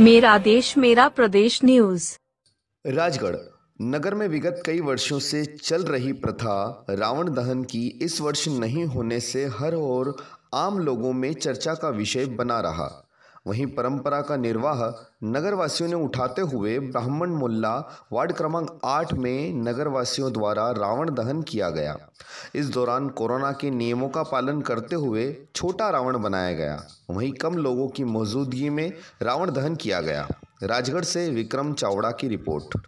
मेरा देश मेरा प्रदेश न्यूज राजगढ़ नगर में विगत कई वर्षों से चल रही प्रथा रावण दहन की इस वर्ष नहीं होने से हर और आम लोगों में चर्चा का विषय बना रहा वहीं परंपरा का निर्वाह नगरवासियों ने उठाते हुए ब्राह्मण मुल्ला वार्ड क्रमांक आठ में नगरवासियों द्वारा रावण दहन किया गया इस दौरान कोरोना के नियमों का पालन करते हुए छोटा रावण बनाया गया वहीं कम लोगों की मौजूदगी में रावण दहन किया गया राजगढ़ से विक्रम चावड़ा की रिपोर्ट